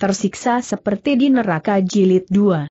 tersiksa seperti di neraka jilid 2.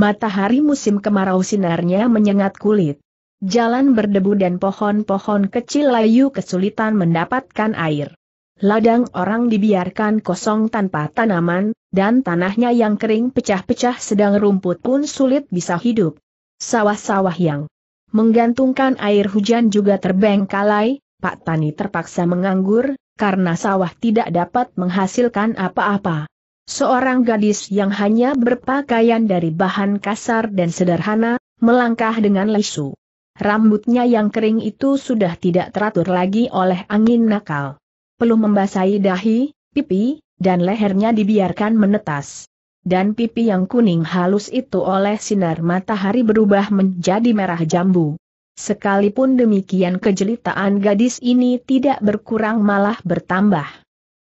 Matahari musim kemarau sinarnya menyengat kulit. Jalan berdebu dan pohon-pohon kecil layu kesulitan mendapatkan air. Ladang orang dibiarkan kosong tanpa tanaman, dan tanahnya yang kering pecah-pecah sedang rumput pun sulit bisa hidup. Sawah-sawah yang menggantungkan air hujan juga terbengkalai, Pak Tani terpaksa menganggur, karena sawah tidak dapat menghasilkan apa-apa. Seorang gadis yang hanya berpakaian dari bahan kasar dan sederhana, melangkah dengan lesu. Rambutnya yang kering itu sudah tidak teratur lagi oleh angin nakal. Peluh membasahi dahi, pipi, dan lehernya dibiarkan menetas. Dan pipi yang kuning halus itu oleh sinar matahari berubah menjadi merah jambu. Sekalipun demikian kejelitaan gadis ini tidak berkurang malah bertambah.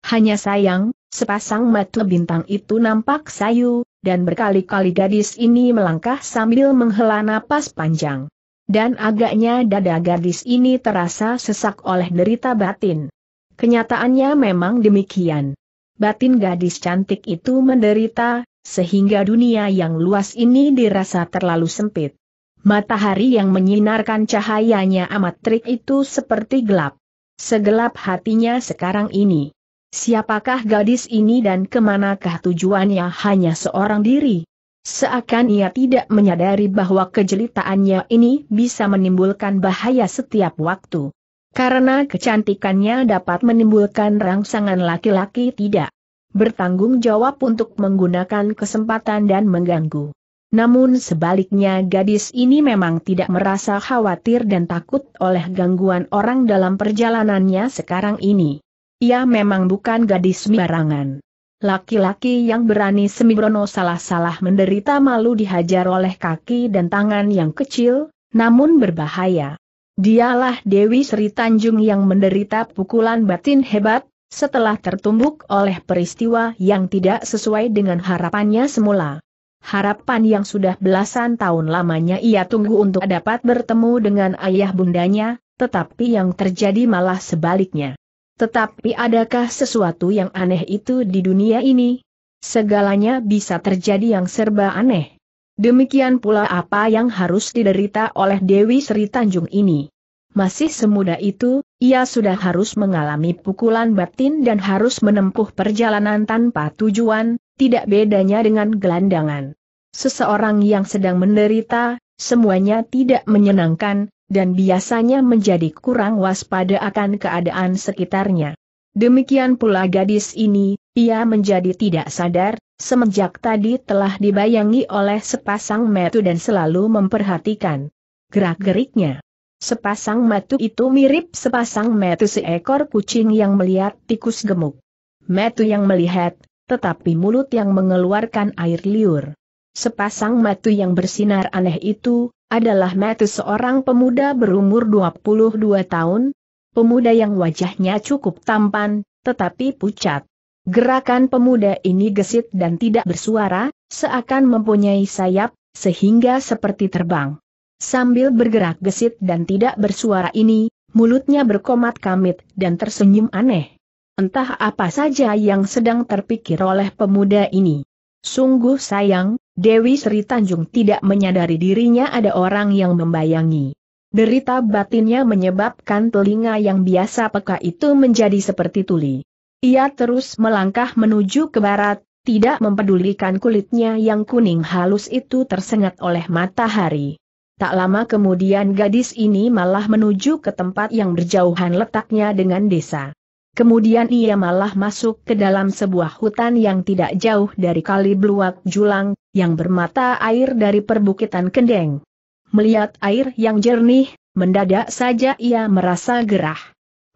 Hanya sayang, Sepasang mata bintang itu nampak sayu, dan berkali-kali gadis ini melangkah sambil menghela napas panjang. Dan agaknya dada gadis ini terasa sesak oleh derita batin. Kenyataannya memang demikian. Batin gadis cantik itu menderita, sehingga dunia yang luas ini dirasa terlalu sempit. Matahari yang menyinarkan cahayanya amat terik itu seperti gelap. Segelap hatinya sekarang ini. Siapakah gadis ini dan kemanakah tujuannya hanya seorang diri? Seakan ia tidak menyadari bahwa kejelitaannya ini bisa menimbulkan bahaya setiap waktu. Karena kecantikannya dapat menimbulkan rangsangan laki-laki tidak bertanggung jawab untuk menggunakan kesempatan dan mengganggu. Namun sebaliknya gadis ini memang tidak merasa khawatir dan takut oleh gangguan orang dalam perjalanannya sekarang ini. Ia memang bukan gadis sembarangan. Laki-laki yang berani Semibrono salah-salah menderita malu dihajar oleh kaki dan tangan yang kecil, namun berbahaya. Dialah Dewi Sri Tanjung yang menderita pukulan batin hebat, setelah tertumbuk oleh peristiwa yang tidak sesuai dengan harapannya semula. Harapan yang sudah belasan tahun lamanya ia tunggu untuk dapat bertemu dengan ayah bundanya, tetapi yang terjadi malah sebaliknya. Tetapi adakah sesuatu yang aneh itu di dunia ini? Segalanya bisa terjadi yang serba aneh. Demikian pula apa yang harus diderita oleh Dewi Sri Tanjung ini. Masih semuda itu, ia sudah harus mengalami pukulan batin dan harus menempuh perjalanan tanpa tujuan, tidak bedanya dengan gelandangan. Seseorang yang sedang menderita, semuanya tidak menyenangkan, dan biasanya menjadi kurang waspada akan keadaan sekitarnya. Demikian pula gadis ini, ia menjadi tidak sadar, semenjak tadi telah dibayangi oleh sepasang metu dan selalu memperhatikan gerak-geriknya. Sepasang metu itu mirip sepasang metu seekor kucing yang melihat tikus gemuk. Metu yang melihat, tetapi mulut yang mengeluarkan air liur. Sepasang metu yang bersinar aneh itu, adalah Matthew seorang pemuda berumur 22 tahun, pemuda yang wajahnya cukup tampan, tetapi pucat. Gerakan pemuda ini gesit dan tidak bersuara, seakan mempunyai sayap, sehingga seperti terbang. Sambil bergerak gesit dan tidak bersuara ini, mulutnya berkomat kamit dan tersenyum aneh. Entah apa saja yang sedang terpikir oleh pemuda ini. Sungguh sayang, Dewi Sri Tanjung tidak menyadari dirinya ada orang yang membayangi. Derita batinnya menyebabkan telinga yang biasa peka itu menjadi seperti tuli. Ia terus melangkah menuju ke barat, tidak mempedulikan kulitnya yang kuning halus itu tersengat oleh matahari. Tak lama kemudian gadis ini malah menuju ke tempat yang berjauhan letaknya dengan desa. Kemudian ia malah masuk ke dalam sebuah hutan yang tidak jauh dari kali Beluak Julang, yang bermata air dari perbukitan Kendeng. Melihat air yang jernih, mendadak saja ia merasa gerah.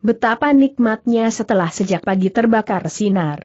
Betapa nikmatnya setelah sejak pagi terbakar sinar.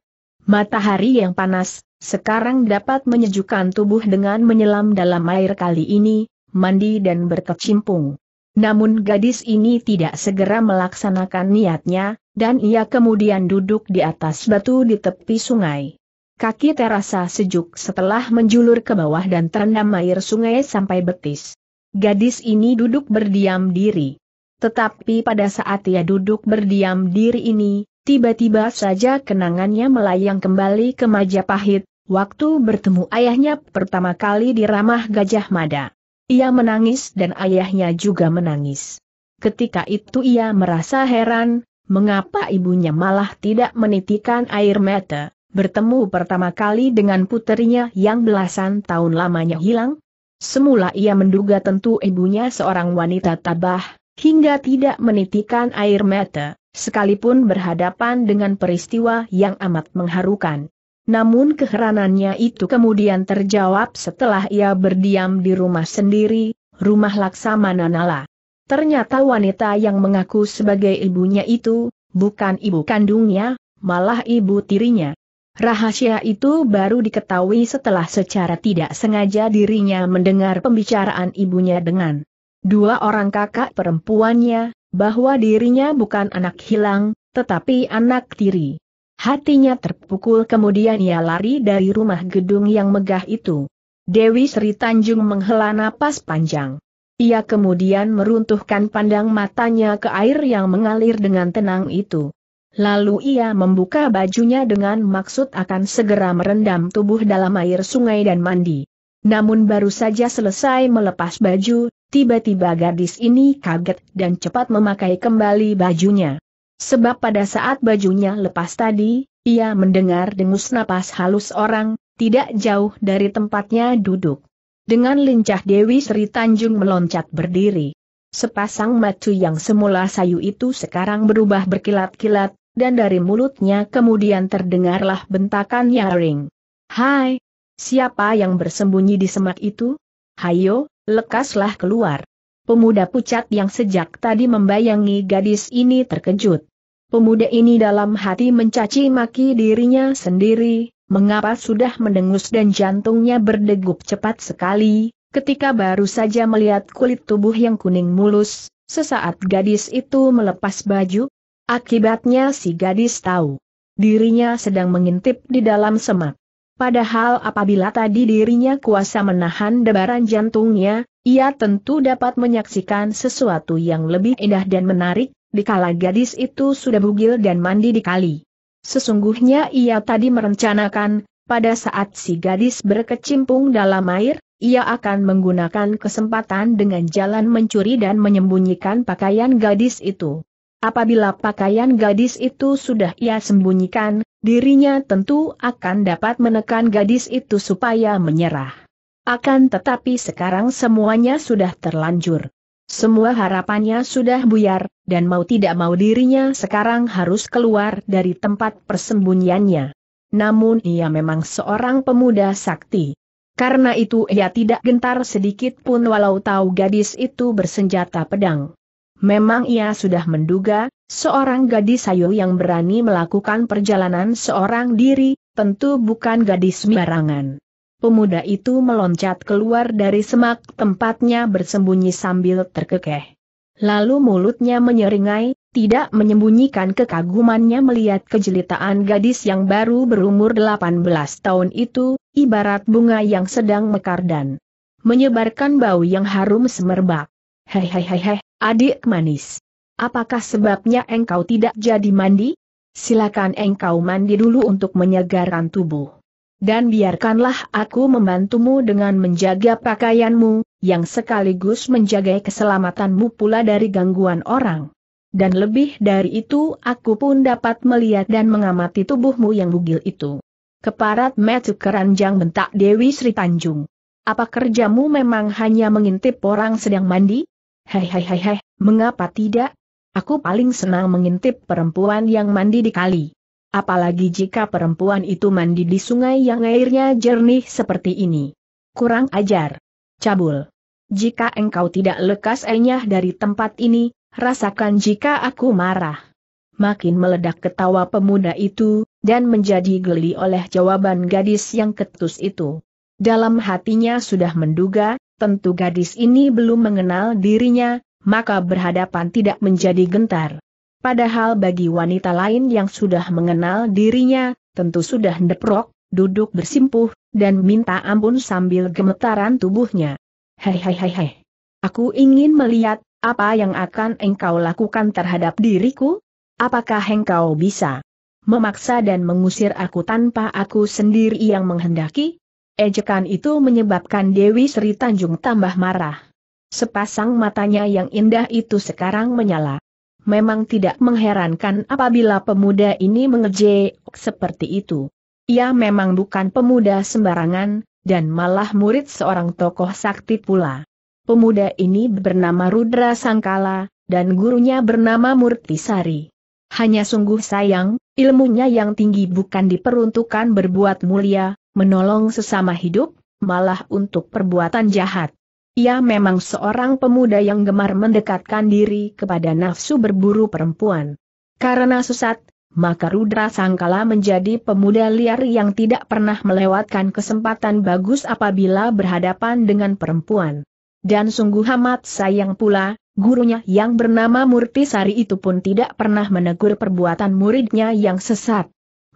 Matahari yang panas, sekarang dapat menyejukkan tubuh dengan menyelam dalam air kali ini, mandi dan berkecimpung. Namun gadis ini tidak segera melaksanakan niatnya, dan ia kemudian duduk di atas batu di tepi sungai. Kaki terasa sejuk setelah menjulur ke bawah dan terendam air sungai sampai betis. Gadis ini duduk berdiam diri. Tetapi pada saat ia duduk berdiam diri ini, tiba-tiba saja kenangannya melayang kembali ke Majapahit, waktu bertemu ayahnya pertama kali di Ramah Gajah Mada. Ia menangis dan ayahnya juga menangis. Ketika itu ia merasa heran, mengapa ibunya malah tidak menitikan air mata, bertemu pertama kali dengan puterinya yang belasan tahun lamanya hilang? Semula ia menduga tentu ibunya seorang wanita tabah, hingga tidak menitikan air mata, sekalipun berhadapan dengan peristiwa yang amat mengharukan. Namun keheranannya itu kemudian terjawab setelah ia berdiam di rumah sendiri, rumah Laksamana Nala. Ternyata wanita yang mengaku sebagai ibunya itu, bukan ibu kandungnya, malah ibu tirinya. Rahasia itu baru diketahui setelah secara tidak sengaja dirinya mendengar pembicaraan ibunya dengan dua orang kakak perempuannya, bahwa dirinya bukan anak hilang, tetapi anak tiri. Hatinya terpukul kemudian ia lari dari rumah gedung yang megah itu. Dewi Sri Tanjung menghela napas panjang. Ia kemudian meruntuhkan pandang matanya ke air yang mengalir dengan tenang itu. Lalu ia membuka bajunya dengan maksud akan segera merendam tubuh dalam air sungai dan mandi. Namun baru saja selesai melepas baju, tiba-tiba gadis ini kaget dan cepat memakai kembali bajunya. Sebab pada saat bajunya lepas tadi, ia mendengar dengus napas halus orang, tidak jauh dari tempatnya duduk. Dengan lincah Dewi Sri Tanjung meloncat berdiri. Sepasang matu yang semula sayu itu sekarang berubah berkilat-kilat, dan dari mulutnya kemudian terdengarlah bentakan nyaring. Hai, siapa yang bersembunyi di semak itu? Hayo, lekaslah keluar. Pemuda pucat yang sejak tadi membayangi gadis ini terkejut. Pemuda ini dalam hati mencaci maki dirinya sendiri, mengapa sudah mendengus dan jantungnya berdegup cepat sekali, ketika baru saja melihat kulit tubuh yang kuning mulus, sesaat gadis itu melepas baju. Akibatnya si gadis tahu. Dirinya sedang mengintip di dalam semak. Padahal apabila tadi dirinya kuasa menahan debaran jantungnya, ia tentu dapat menyaksikan sesuatu yang lebih indah dan menarik, dikala gadis itu sudah bugil dan mandi di kali. Sesungguhnya ia tadi merencanakan, pada saat si gadis berkecimpung dalam air, ia akan menggunakan kesempatan dengan jalan mencuri dan menyembunyikan pakaian gadis itu. Apabila pakaian gadis itu sudah ia sembunyikan, dirinya tentu akan dapat menekan gadis itu supaya menyerah. Akan tetapi sekarang semuanya sudah terlanjur. Semua harapannya sudah buyar, dan mau tidak mau dirinya sekarang harus keluar dari tempat persembunyiannya. Namun ia memang seorang pemuda sakti. Karena itu ia tidak gentar sedikit pun walau tahu gadis itu bersenjata pedang. Memang ia sudah menduga, seorang gadis sayu yang berani melakukan perjalanan seorang diri, tentu bukan gadis sembarangan pemuda itu meloncat keluar dari semak tempatnya bersembunyi sambil terkekeh. Lalu mulutnya menyeringai, tidak menyembunyikan kekagumannya melihat kejelitaan gadis yang baru berumur 18 tahun itu, ibarat bunga yang sedang mekar dan menyebarkan bau yang harum semerbak. Hehehehe, adik manis. Apakah sebabnya engkau tidak jadi mandi? Silakan engkau mandi dulu untuk menyegarkan tubuh dan biarkanlah aku membantumu dengan menjaga pakaianmu, yang sekaligus menjaga keselamatanmu pula dari gangguan orang. Dan lebih dari itu aku pun dapat melihat dan mengamati tubuhmu yang bugil itu. Keparat metu keranjang bentak Dewi Sri Tanjung. Apa kerjamu memang hanya mengintip orang sedang mandi? Hei hei hei hei, mengapa tidak? Aku paling senang mengintip perempuan yang mandi di kali. Apalagi jika perempuan itu mandi di sungai yang airnya jernih seperti ini. Kurang ajar. Cabul. Jika engkau tidak lekas enyah dari tempat ini, rasakan jika aku marah. Makin meledak ketawa pemuda itu, dan menjadi geli oleh jawaban gadis yang ketus itu. Dalam hatinya sudah menduga, tentu gadis ini belum mengenal dirinya, maka berhadapan tidak menjadi gentar. Padahal bagi wanita lain yang sudah mengenal dirinya, tentu sudah ndeprok, duduk bersimpuh, dan minta ampun sambil gemetaran tubuhnya. Hei hei hei hei. Aku ingin melihat, apa yang akan engkau lakukan terhadap diriku? Apakah engkau bisa memaksa dan mengusir aku tanpa aku sendiri yang menghendaki? Ejekan itu menyebabkan Dewi Sri Tanjung tambah marah. Sepasang matanya yang indah itu sekarang menyala memang tidak mengherankan apabila pemuda ini mengejek seperti itu. Ia memang bukan pemuda sembarangan, dan malah murid seorang tokoh sakti pula. Pemuda ini bernama Rudra Sangkala, dan gurunya bernama Murtisari. Hanya sungguh sayang, ilmunya yang tinggi bukan diperuntukkan berbuat mulia, menolong sesama hidup, malah untuk perbuatan jahat. Ia memang seorang pemuda yang gemar mendekatkan diri kepada nafsu berburu perempuan. Karena sesat, maka Rudra Sangkala menjadi pemuda liar yang tidak pernah melewatkan kesempatan bagus apabila berhadapan dengan perempuan. Dan sungguh amat sayang pula, gurunya yang bernama Murtisari itu pun tidak pernah menegur perbuatan muridnya yang sesat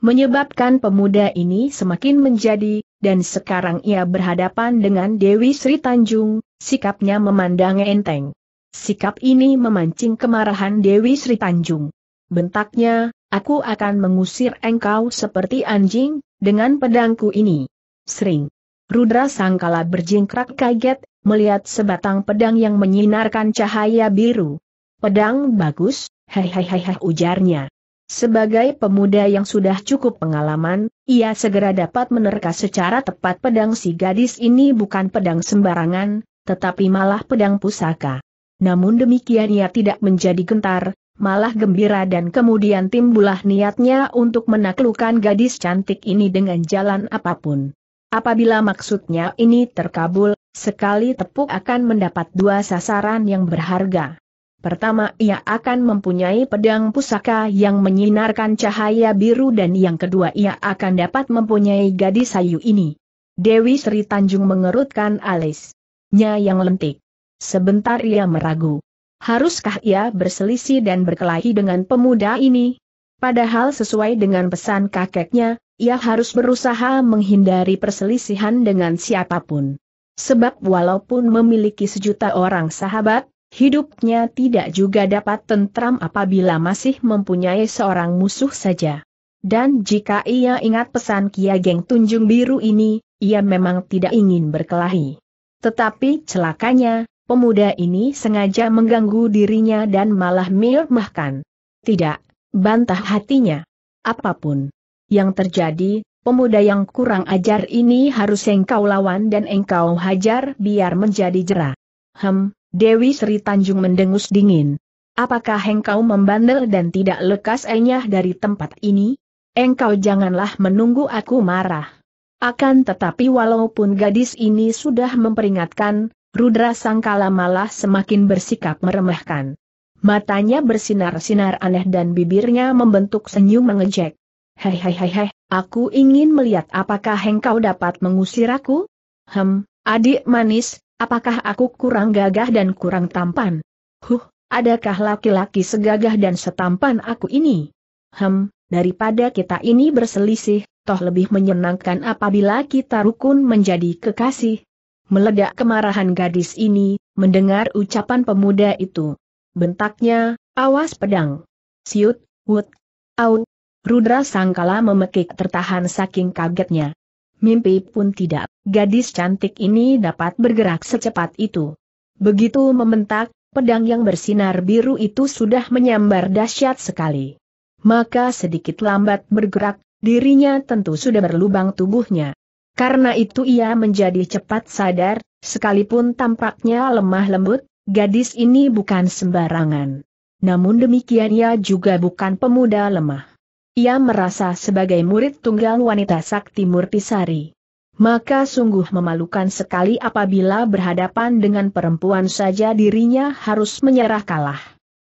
menyebabkan pemuda ini semakin menjadi, dan sekarang ia berhadapan dengan Dewi Sri Tanjung, Sikapnya memandang enteng. Sikap ini memancing kemarahan Dewi Sri Tanjung. Bentaknya, aku akan mengusir engkau seperti anjing, dengan pedangku ini. Sering. Rudra Sangkala berjingkrak kaget, melihat sebatang pedang yang menyinarkan cahaya biru. Pedang bagus, hehehehe ujarnya. Sebagai pemuda yang sudah cukup pengalaman, ia segera dapat menerka secara tepat pedang si gadis ini bukan pedang sembarangan, tetapi malah pedang pusaka. Namun demikian ia tidak menjadi gentar, malah gembira dan kemudian timbullah niatnya untuk menaklukkan gadis cantik ini dengan jalan apapun. Apabila maksudnya ini terkabul, sekali tepuk akan mendapat dua sasaran yang berharga. Pertama ia akan mempunyai pedang pusaka yang menyinarkan cahaya biru dan yang kedua ia akan dapat mempunyai gadis sayu ini. Dewi Sri Tanjung mengerutkan alis nya yang lentik. Sebentar ia meragu. Haruskah ia berselisih dan berkelahi dengan pemuda ini? Padahal sesuai dengan pesan kakeknya, ia harus berusaha menghindari perselisihan dengan siapapun. Sebab walaupun memiliki sejuta orang sahabat, hidupnya tidak juga dapat tentram apabila masih mempunyai seorang musuh saja. Dan jika ia ingat pesan Kia Geng Tunjung Biru ini, ia memang tidak ingin berkelahi. Tetapi celakanya, pemuda ini sengaja mengganggu dirinya dan malah melemahkan. Tidak, bantah hatinya. Apapun yang terjadi, pemuda yang kurang ajar ini harus engkau lawan dan engkau hajar biar menjadi jerah. Hem, Dewi Sri Tanjung mendengus dingin. Apakah engkau membandel dan tidak lekas enyah dari tempat ini? Engkau janganlah menunggu aku marah. Akan tetapi walaupun gadis ini sudah memperingatkan, Rudra Sangkala malah semakin bersikap meremehkan. Matanya bersinar-sinar aneh dan bibirnya membentuk senyum mengejek. Hei hei hei hei, aku ingin melihat apakah engkau dapat mengusir aku? Hem, adik manis, apakah aku kurang gagah dan kurang tampan? Huh, adakah laki-laki segagah dan setampan aku ini? Hem, Daripada kita ini berselisih, toh lebih menyenangkan apabila kita rukun menjadi kekasih. Meledak kemarahan gadis ini, mendengar ucapan pemuda itu. Bentaknya, awas pedang. Siut, wut, au. Rudra sangkala memekik tertahan saking kagetnya. Mimpi pun tidak, gadis cantik ini dapat bergerak secepat itu. Begitu membentak, pedang yang bersinar biru itu sudah menyambar dahsyat sekali maka sedikit lambat bergerak, dirinya tentu sudah berlubang tubuhnya. Karena itu ia menjadi cepat sadar, sekalipun tampaknya lemah lembut, gadis ini bukan sembarangan. Namun demikian ia juga bukan pemuda lemah. Ia merasa sebagai murid tunggal wanita sakti Murtisari. Maka sungguh memalukan sekali apabila berhadapan dengan perempuan saja dirinya harus menyerah kalah.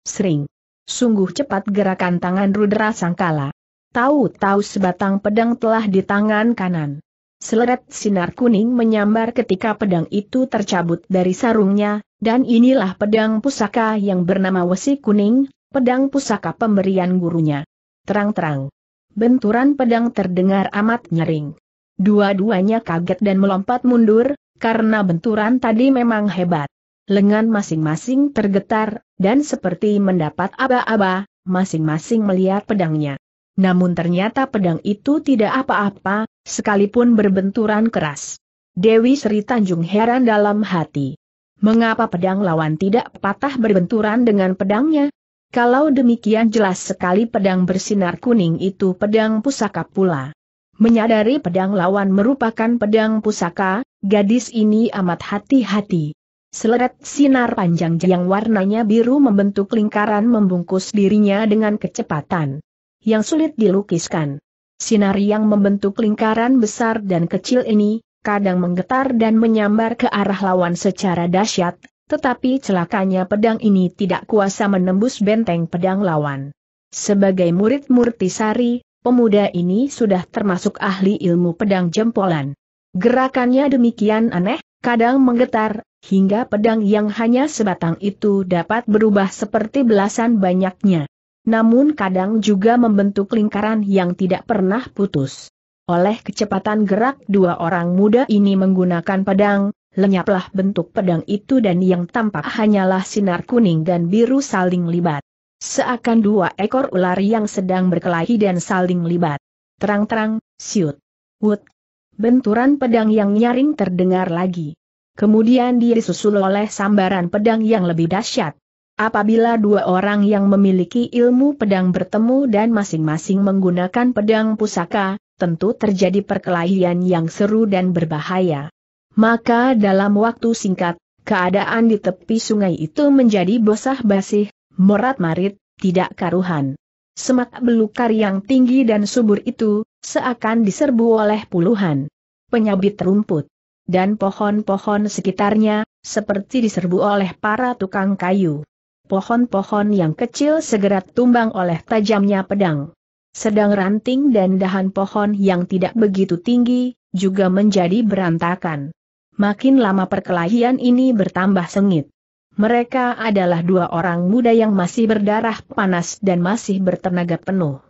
Sering Sungguh cepat gerakan tangan Rudra Sangkala. Tahu-tahu sebatang pedang telah di tangan kanan. Seleret sinar kuning menyambar ketika pedang itu tercabut dari sarungnya, dan inilah pedang pusaka yang bernama Wesi Kuning, pedang pusaka pemberian gurunya. Terang-terang. Benturan pedang terdengar amat nyering. Dua-duanya kaget dan melompat mundur, karena benturan tadi memang hebat. Lengan masing-masing tergetar, dan seperti mendapat aba-aba, masing-masing melihat pedangnya. Namun ternyata pedang itu tidak apa-apa, sekalipun berbenturan keras. Dewi Sri Tanjung heran dalam hati. Mengapa pedang lawan tidak patah berbenturan dengan pedangnya? Kalau demikian jelas sekali pedang bersinar kuning itu pedang pusaka pula. Menyadari pedang lawan merupakan pedang pusaka, gadis ini amat hati-hati. Seleret sinar panjang yang warnanya biru membentuk lingkaran membungkus dirinya dengan kecepatan yang sulit dilukiskan. Sinar yang membentuk lingkaran besar dan kecil ini, kadang menggetar dan menyambar ke arah lawan secara dahsyat, tetapi celakanya pedang ini tidak kuasa menembus benteng pedang lawan. Sebagai murid Murtisari, pemuda ini sudah termasuk ahli ilmu pedang jempolan. Gerakannya demikian aneh, kadang menggetar, hingga pedang yang hanya sebatang itu dapat berubah seperti belasan banyaknya. Namun kadang juga membentuk lingkaran yang tidak pernah putus. Oleh kecepatan gerak dua orang muda ini menggunakan pedang, lenyaplah bentuk pedang itu dan yang tampak hanyalah sinar kuning dan biru saling libat. Seakan dua ekor ular yang sedang berkelahi dan saling libat. Terang-terang, siut. Wut. Benturan pedang yang nyaring terdengar lagi. Kemudian dia disusul oleh sambaran pedang yang lebih dahsyat. Apabila dua orang yang memiliki ilmu pedang bertemu dan masing-masing menggunakan pedang pusaka, tentu terjadi perkelahian yang seru dan berbahaya. Maka dalam waktu singkat, keadaan di tepi sungai itu menjadi bosah basih morat-marit, tidak karuhan. Semak belukar yang tinggi dan subur itu, seakan diserbu oleh puluhan penyabit rumput dan pohon-pohon sekitarnya, seperti diserbu oleh para tukang kayu. Pohon-pohon yang kecil segera tumbang oleh tajamnya pedang. Sedang ranting dan dahan pohon yang tidak begitu tinggi, juga menjadi berantakan. Makin lama perkelahian ini bertambah sengit. Mereka adalah dua orang muda yang masih berdarah panas dan masih bertenaga penuh.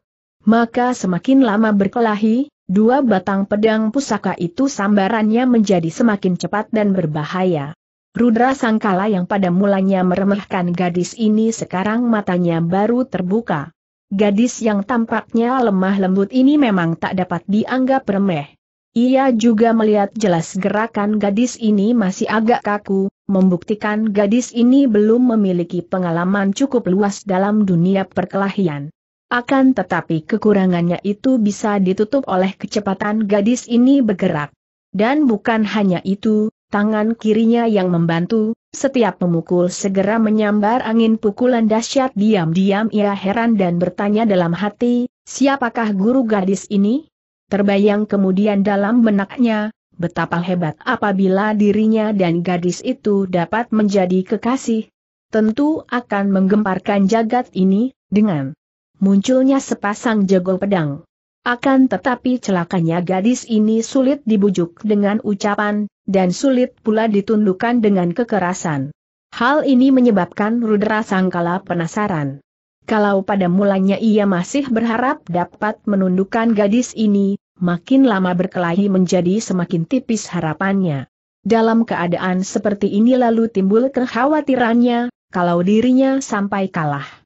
Maka semakin lama berkelahi, Dua batang pedang pusaka itu sambarannya menjadi semakin cepat dan berbahaya. Rudra Sangkala yang pada mulanya meremehkan gadis ini sekarang matanya baru terbuka. Gadis yang tampaknya lemah lembut ini memang tak dapat dianggap remeh. Ia juga melihat jelas gerakan gadis ini masih agak kaku, membuktikan gadis ini belum memiliki pengalaman cukup luas dalam dunia perkelahian. Akan tetapi kekurangannya itu bisa ditutup oleh kecepatan gadis ini bergerak. Dan bukan hanya itu, tangan kirinya yang membantu, setiap memukul segera menyambar angin pukulan dahsyat diam-diam ia heran dan bertanya dalam hati, siapakah guru gadis ini? Terbayang kemudian dalam benaknya, betapa hebat apabila dirinya dan gadis itu dapat menjadi kekasih. Tentu akan menggemparkan jagat ini, dengan munculnya sepasang jago pedang. Akan tetapi celakanya gadis ini sulit dibujuk dengan ucapan, dan sulit pula ditundukkan dengan kekerasan. Hal ini menyebabkan Rudra Sangkala penasaran. Kalau pada mulanya ia masih berharap dapat menundukkan gadis ini, makin lama berkelahi menjadi semakin tipis harapannya. Dalam keadaan seperti ini lalu timbul kekhawatirannya, kalau dirinya sampai kalah.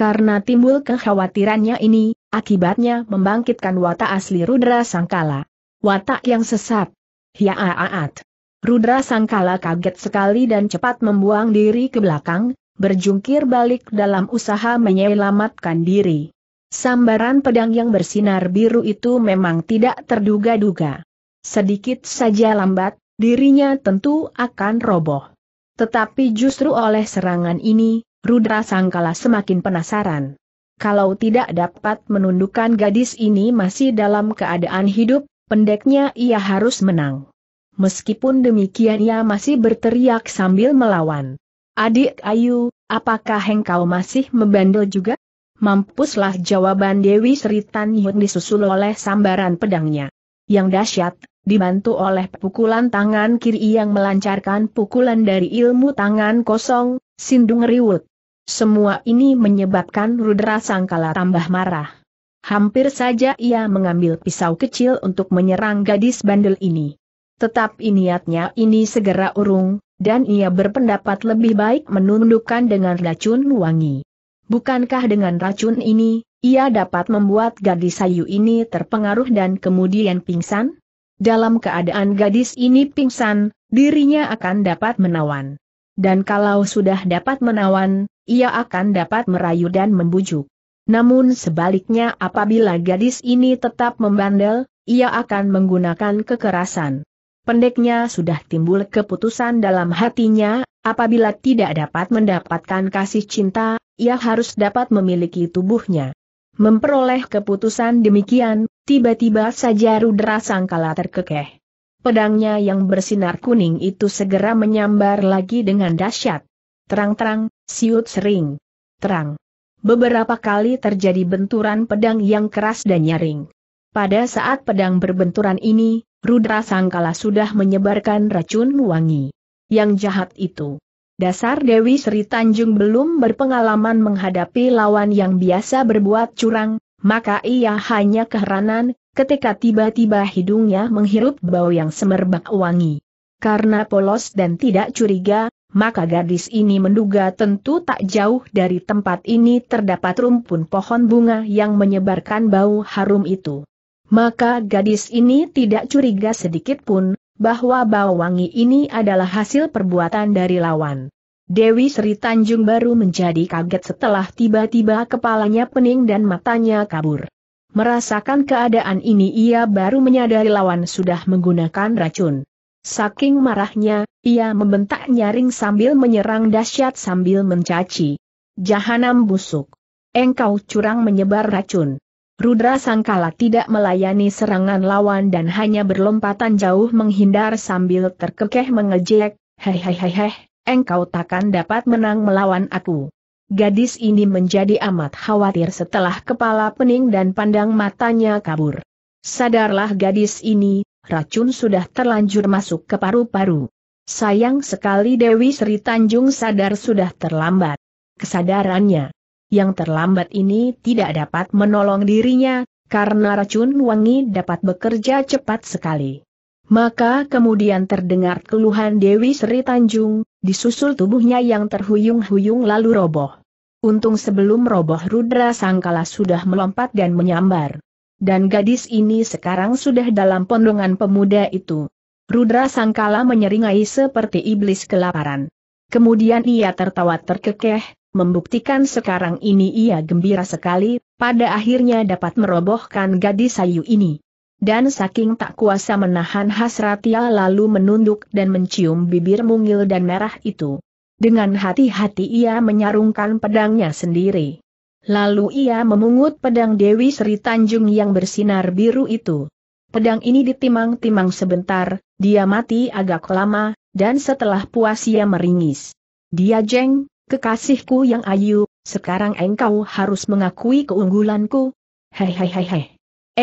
Karena timbul kekhawatirannya ini, akibatnya membangkitkan watak asli Rudra Sangkala. Watak yang sesat. Ya, aat. Rudra Sangkala kaget sekali dan cepat membuang diri ke belakang, berjungkir balik dalam usaha menyelamatkan diri. Sambaran pedang yang bersinar biru itu memang tidak terduga-duga. Sedikit saja lambat, dirinya tentu akan roboh. Tetapi justru oleh serangan ini, Rudra Sangkala semakin penasaran. Kalau tidak dapat menundukkan gadis ini masih dalam keadaan hidup, pendeknya ia harus menang. Meskipun demikian ia masih berteriak sambil melawan. Adik Ayu, apakah engkau masih membandel juga? Mampuslah jawaban Dewi Sri Tan disusul oleh sambaran pedangnya. Yang dahsyat, dibantu oleh pukulan tangan kiri yang melancarkan pukulan dari ilmu tangan kosong, Sindung Riwut. Semua ini menyebabkan Rudra Sangkala tambah marah. Hampir saja ia mengambil pisau kecil untuk menyerang gadis bandel ini. Tetapi niatnya ini segera urung, dan ia berpendapat lebih baik menundukkan dengan racun wangi. Bukankah dengan racun ini, ia dapat membuat gadis sayu ini terpengaruh dan kemudian pingsan? Dalam keadaan gadis ini pingsan, dirinya akan dapat menawan dan kalau sudah dapat menawan, ia akan dapat merayu dan membujuk. Namun sebaliknya apabila gadis ini tetap membandel, ia akan menggunakan kekerasan. Pendeknya sudah timbul keputusan dalam hatinya, apabila tidak dapat mendapatkan kasih cinta, ia harus dapat memiliki tubuhnya. Memperoleh keputusan demikian, tiba-tiba saja Rudra Sangkala terkekeh. Pedangnya yang bersinar kuning itu segera menyambar lagi dengan dahsyat. Terang-terang, siut sering. Terang. Beberapa kali terjadi benturan pedang yang keras dan nyaring. Pada saat pedang berbenturan ini, Rudra Sangkala sudah menyebarkan racun wangi. Yang jahat itu. Dasar Dewi Sri Tanjung belum berpengalaman menghadapi lawan yang biasa berbuat curang, maka ia hanya keheranan, ketika tiba-tiba hidungnya menghirup bau yang semerbak wangi. Karena polos dan tidak curiga, maka gadis ini menduga tentu tak jauh dari tempat ini terdapat rumpun pohon bunga yang menyebarkan bau harum itu. Maka gadis ini tidak curiga sedikit pun, bahwa bau wangi ini adalah hasil perbuatan dari lawan. Dewi Sri Tanjung baru menjadi kaget setelah tiba-tiba kepalanya pening dan matanya kabur. Merasakan keadaan ini ia baru menyadari lawan sudah menggunakan racun. Saking marahnya, ia membentak nyaring sambil menyerang dahsyat sambil mencaci. Jahanam busuk. Engkau curang menyebar racun. Rudra Sangkala tidak melayani serangan lawan dan hanya berlompatan jauh menghindar sambil terkekeh mengejek, hehehehe engkau takkan dapat menang melawan aku. Gadis ini menjadi amat khawatir setelah kepala pening dan pandang matanya kabur. Sadarlah gadis ini, racun sudah terlanjur masuk ke paru-paru. Sayang sekali Dewi Sri Tanjung sadar sudah terlambat. Kesadarannya yang terlambat ini tidak dapat menolong dirinya, karena racun wangi dapat bekerja cepat sekali. Maka kemudian terdengar keluhan Dewi Sri Tanjung, disusul tubuhnya yang terhuyung-huyung lalu roboh. Untung sebelum roboh Rudra Sangkala sudah melompat dan menyambar. Dan gadis ini sekarang sudah dalam pondongan pemuda itu. Rudra Sangkala menyeringai seperti iblis kelaparan. Kemudian ia tertawa terkekeh, membuktikan sekarang ini ia gembira sekali, pada akhirnya dapat merobohkan gadis sayu ini dan saking tak kuasa menahan hasrat ia lalu menunduk dan mencium bibir mungil dan merah itu. Dengan hati-hati ia menyarungkan pedangnya sendiri. Lalu ia memungut pedang Dewi Sri Tanjung yang bersinar biru itu. Pedang ini ditimang-timang sebentar, dia mati agak lama, dan setelah puas ia meringis. Dia jeng, kekasihku yang ayu, sekarang engkau harus mengakui keunggulanku. Hei hei hei hei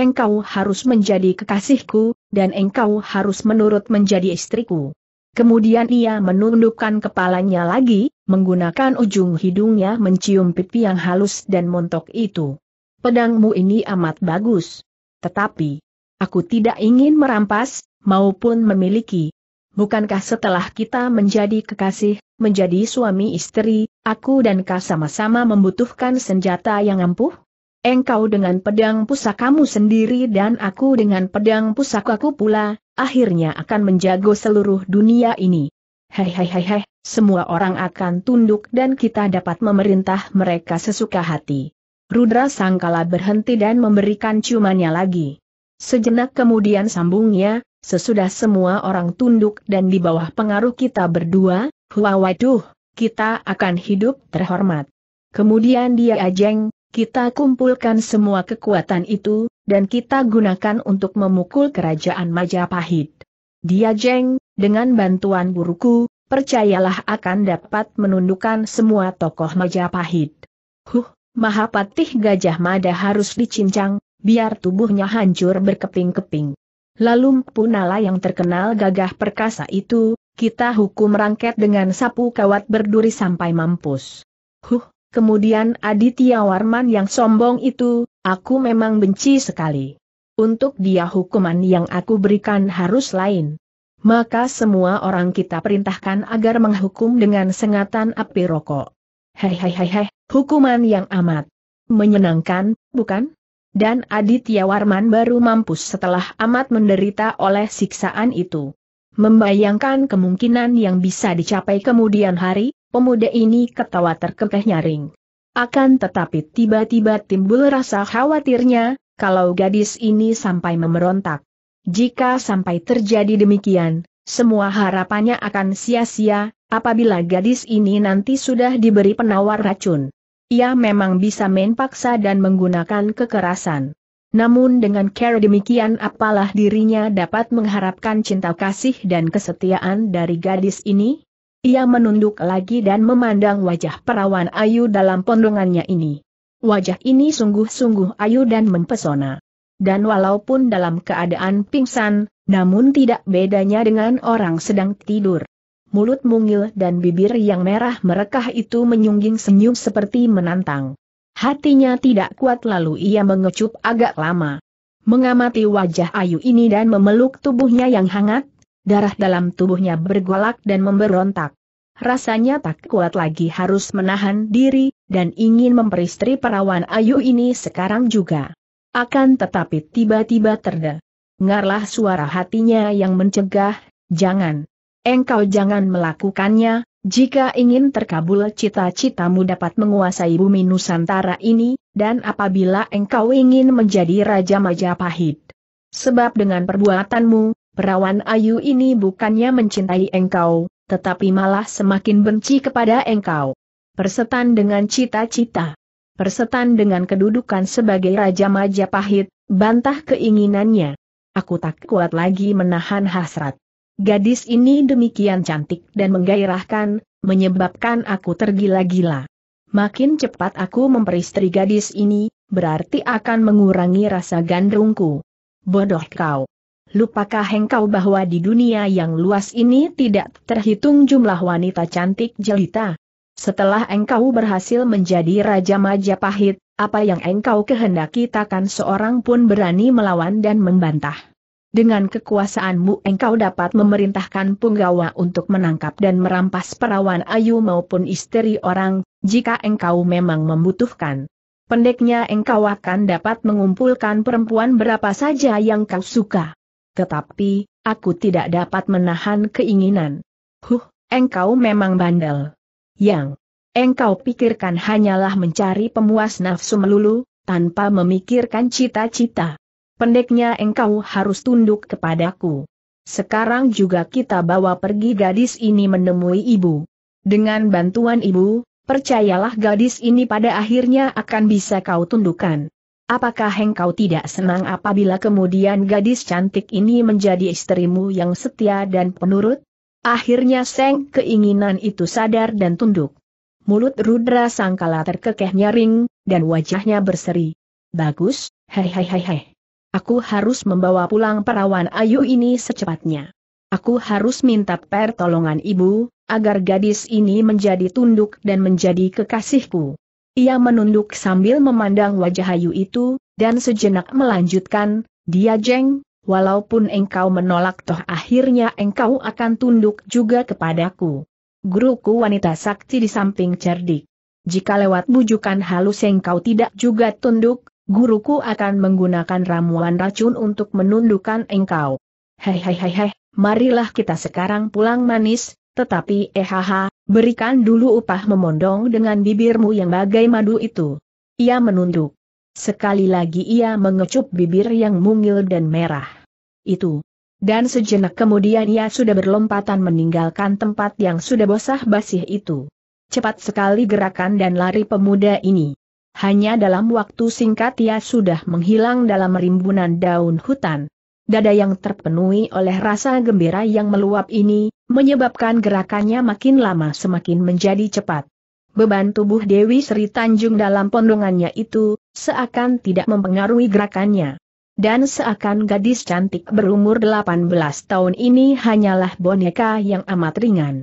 engkau harus menjadi kekasihku, dan engkau harus menurut menjadi istriku. Kemudian ia menundukkan kepalanya lagi, menggunakan ujung hidungnya mencium pipi yang halus dan montok itu. Pedangmu ini amat bagus. Tetapi, aku tidak ingin merampas, maupun memiliki. Bukankah setelah kita menjadi kekasih, menjadi suami istri, aku dan kau sama-sama membutuhkan senjata yang ampuh? engkau dengan pedang pusakamu sendiri dan aku dengan pedang pusakaku pula, akhirnya akan menjago seluruh dunia ini. Hei hei hei hei, semua orang akan tunduk dan kita dapat memerintah mereka sesuka hati. Rudra Sangkala berhenti dan memberikan ciumannya lagi. Sejenak kemudian sambungnya, sesudah semua orang tunduk dan di bawah pengaruh kita berdua, Huawai kita akan hidup terhormat. Kemudian dia ajeng, kita kumpulkan semua kekuatan itu, dan kita gunakan untuk memukul kerajaan Majapahit. Dia jeng, dengan bantuan buruku, percayalah akan dapat menundukkan semua tokoh Majapahit. Huh, Mahapatih Gajah Mada harus dicincang, biar tubuhnya hancur berkeping-keping. Lalu Punala yang terkenal gagah perkasa itu, kita hukum rangket dengan sapu kawat berduri sampai mampus. Huh, kemudian Aditya Warman yang sombong itu, aku memang benci sekali. Untuk dia hukuman yang aku berikan harus lain. Maka semua orang kita perintahkan agar menghukum dengan sengatan api rokok. Hehehehe, hukuman yang amat menyenangkan, bukan? Dan Aditya Warman baru mampus setelah amat menderita oleh siksaan itu. Membayangkan kemungkinan yang bisa dicapai kemudian hari, pemuda ini ketawa terkekeh nyaring. Akan tetapi tiba-tiba timbul rasa khawatirnya, kalau gadis ini sampai memberontak. Jika sampai terjadi demikian, semua harapannya akan sia-sia, apabila gadis ini nanti sudah diberi penawar racun. Ia memang bisa main paksa dan menggunakan kekerasan. Namun dengan care demikian apalah dirinya dapat mengharapkan cinta kasih dan kesetiaan dari gadis ini? Ia menunduk lagi dan memandang wajah perawan Ayu dalam pondongannya ini. Wajah ini sungguh-sungguh Ayu dan mempesona. Dan walaupun dalam keadaan pingsan, namun tidak bedanya dengan orang sedang tidur. Mulut mungil dan bibir yang merah merekah itu menyungging senyum seperti menantang. Hatinya tidak kuat lalu ia mengecup agak lama. Mengamati wajah Ayu ini dan memeluk tubuhnya yang hangat, darah dalam tubuhnya bergolak dan memberontak. Rasanya tak kuat lagi harus menahan diri, dan ingin memperistri perawan Ayu ini sekarang juga. Akan tetapi tiba-tiba terde. Ngarlah suara hatinya yang mencegah, jangan. Engkau jangan melakukannya, jika ingin terkabul cita-citamu dapat menguasai bumi Nusantara ini, dan apabila engkau ingin menjadi Raja Majapahit. Sebab dengan perbuatanmu, perawan Ayu ini bukannya mencintai engkau, tetapi malah semakin benci kepada engkau. Persetan dengan cita-cita. Persetan dengan kedudukan sebagai Raja Majapahit, bantah keinginannya. Aku tak kuat lagi menahan hasrat. Gadis ini demikian cantik dan menggairahkan, menyebabkan aku tergila-gila. Makin cepat aku memperistri gadis ini, berarti akan mengurangi rasa gandrungku. Bodoh kau. Lupakah engkau bahwa di dunia yang luas ini tidak terhitung jumlah wanita cantik jelita? Setelah engkau berhasil menjadi Raja Majapahit, apa yang engkau kehendaki takkan seorang pun berani melawan dan membantah. Dengan kekuasaanmu engkau dapat memerintahkan punggawa untuk menangkap dan merampas perawan ayu maupun istri orang, jika engkau memang membutuhkan. Pendeknya engkau akan dapat mengumpulkan perempuan berapa saja yang kau suka. Tetapi, aku tidak dapat menahan keinginan. Huh, engkau memang bandel. Yang engkau pikirkan hanyalah mencari pemuas nafsu melulu, tanpa memikirkan cita-cita. Pendeknya engkau harus tunduk kepadaku. Sekarang juga kita bawa pergi gadis ini menemui ibu. Dengan bantuan ibu, percayalah gadis ini pada akhirnya akan bisa kau tundukkan. Apakah engkau tidak senang apabila kemudian gadis cantik ini menjadi istrimu yang setia dan penurut? Akhirnya Seng keinginan itu sadar dan tunduk. Mulut Rudra sangkala terkekeh nyaring, dan wajahnya berseri. Bagus, hei hei hei hei. Aku harus membawa pulang perawan ayu ini secepatnya. Aku harus minta pertolongan ibu, agar gadis ini menjadi tunduk dan menjadi kekasihku. Ia menunduk sambil memandang wajah Hayu itu, dan sejenak melanjutkan, dia jeng, walaupun engkau menolak toh akhirnya engkau akan tunduk juga kepadaku. Guruku wanita sakti di samping cerdik. Jika lewat bujukan halus engkau tidak juga tunduk, guruku akan menggunakan ramuan racun untuk menundukkan engkau. Hei hei hei hei, marilah kita sekarang pulang manis, tetapi ehaha, eh, berikan dulu upah memondong dengan bibirmu yang bagai madu itu. Ia menunduk. Sekali lagi ia mengecup bibir yang mungil dan merah. Itu. Dan sejenak kemudian ia sudah berlompatan meninggalkan tempat yang sudah bosah basih itu. Cepat sekali gerakan dan lari pemuda ini. Hanya dalam waktu singkat ia sudah menghilang dalam rimbunan daun hutan. Dada yang terpenuhi oleh rasa gembira yang meluap ini, menyebabkan gerakannya makin lama semakin menjadi cepat. Beban tubuh Dewi Sri Tanjung dalam pondongannya itu, seakan tidak mempengaruhi gerakannya. Dan seakan gadis cantik berumur 18 tahun ini hanyalah boneka yang amat ringan.